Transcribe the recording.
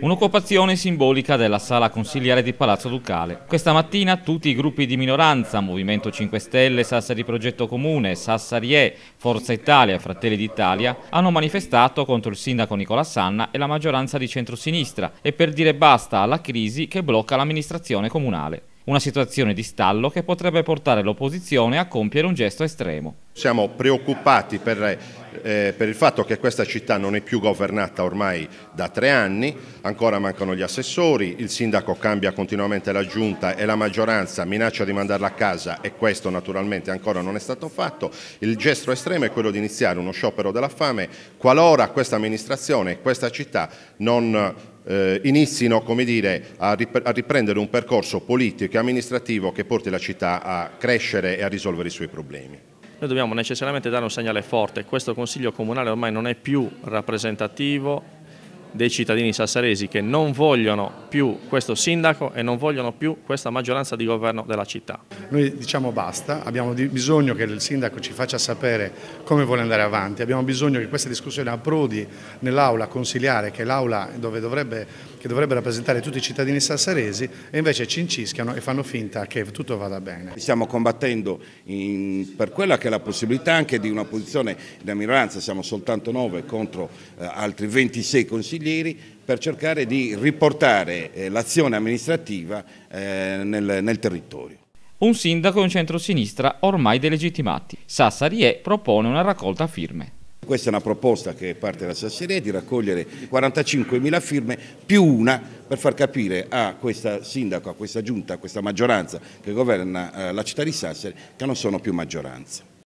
Un'occupazione simbolica della sala consigliare di Palazzo Ducale. Questa mattina tutti i gruppi di minoranza, Movimento 5 Stelle, Sassari Progetto Comune, Sassari E, Forza Italia Fratelli d'Italia, hanno manifestato contro il sindaco Nicola Sanna e la maggioranza di centrosinistra e per dire basta alla crisi che blocca l'amministrazione comunale. Una situazione di stallo che potrebbe portare l'opposizione a compiere un gesto estremo. Siamo preoccupati per eh, per il fatto che questa città non è più governata ormai da tre anni, ancora mancano gli assessori, il sindaco cambia continuamente la giunta e la maggioranza minaccia di mandarla a casa e questo naturalmente ancora non è stato fatto. Il gesto estremo è quello di iniziare uno sciopero della fame qualora questa amministrazione e questa città non eh, inizino dire, a, rip a riprendere un percorso politico e amministrativo che porti la città a crescere e a risolvere i suoi problemi noi dobbiamo necessariamente dare un segnale forte, questo Consiglio Comunale ormai non è più rappresentativo dei cittadini sassaresi che non vogliono più questo sindaco e non vogliono più questa maggioranza di governo della città. Noi diciamo basta, abbiamo bisogno che il sindaco ci faccia sapere come vuole andare avanti, abbiamo bisogno che questa discussione approdi nell'aula consiliare che è l'aula dovrebbe, che dovrebbe rappresentare tutti i cittadini sassaresi e invece ci incischiano e fanno finta che tutto vada bene. Stiamo combattendo in, per quella che è la possibilità anche di una posizione da minoranza, siamo soltanto 9 contro eh, altri 26 consiglieri consiglieri per cercare di riportare eh, l'azione amministrativa eh, nel, nel territorio un sindaco e un centrosinistra ormai delegittimati. Sassari E propone una raccolta firme. Questa è una proposta che parte da Sassari E di raccogliere 45.000 firme più una per far capire a questa sindaco, a questa giunta, a questa maggioranza che governa eh, la città di Sassari che non sono più maggioranza.